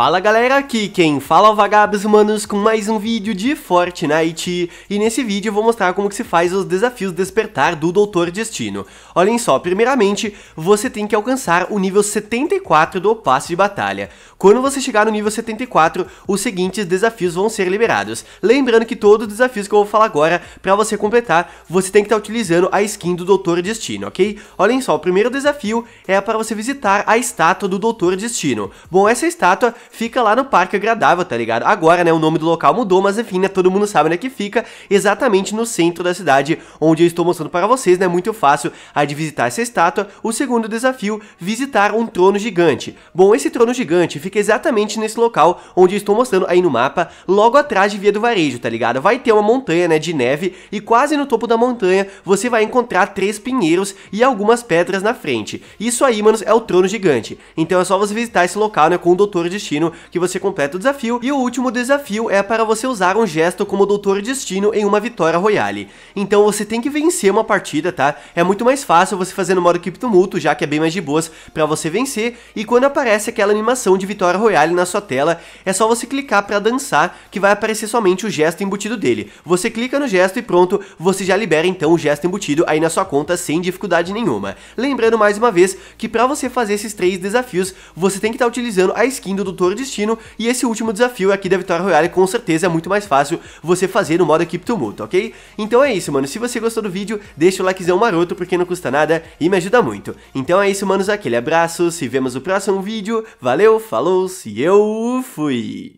Fala galera, aqui quem fala é o Vagabes Humanos com mais um vídeo de Fortnite e nesse vídeo eu vou mostrar como que se faz os desafios despertar do Doutor Destino. Olhem só, primeiramente você tem que alcançar o nível 74 do passe de batalha. Quando você chegar no nível 74, os seguintes desafios vão ser liberados. Lembrando que todos os desafios que eu vou falar agora, para você completar, você tem que estar tá utilizando a skin do Doutor Destino, ok? Olhem só, o primeiro desafio é para você visitar a estátua do Doutor Destino. Bom, essa estátua fica lá no Parque Agradável, tá ligado? Agora, né, o nome do local mudou, mas enfim, né, todo mundo sabe, né, que fica exatamente no centro da cidade onde eu estou mostrando para vocês, né, muito fácil a de visitar essa estátua. O segundo desafio, visitar um trono gigante. Bom, esse trono gigante fica exatamente nesse local onde eu estou mostrando aí no mapa, logo atrás de Via do Varejo, tá ligado? Vai ter uma montanha, né, de neve e quase no topo da montanha você vai encontrar três pinheiros e algumas pedras na frente. Isso aí, manos, é o trono gigante. Então é só você visitar esse local, né, com o Doutor Destino Destino que você completa o desafio, e o último desafio é para você usar um gesto como Doutor Destino em uma vitória royale. Então você tem que vencer uma partida, tá? É muito mais fácil você fazer no modo Keep Tumulto, já que é bem mais de boas para você vencer, e quando aparece aquela animação de vitória royale na sua tela, é só você clicar para dançar, que vai aparecer somente o gesto embutido dele. Você clica no gesto e pronto, você já libera então o gesto embutido aí na sua conta sem dificuldade nenhuma. Lembrando mais uma vez que para você fazer esses três desafios, você tem que estar tá utilizando a skin do Doutor Destino, e esse último desafio aqui da Vitória Royale com certeza é muito mais fácil você fazer no modo Equipe Tumulto, ok? Então é isso, mano, se você gostou do vídeo, deixa o likezão maroto porque não custa nada e me ajuda muito. Então é isso, manos, aquele abraço, se vemos no próximo vídeo, valeu, falou, se eu fui!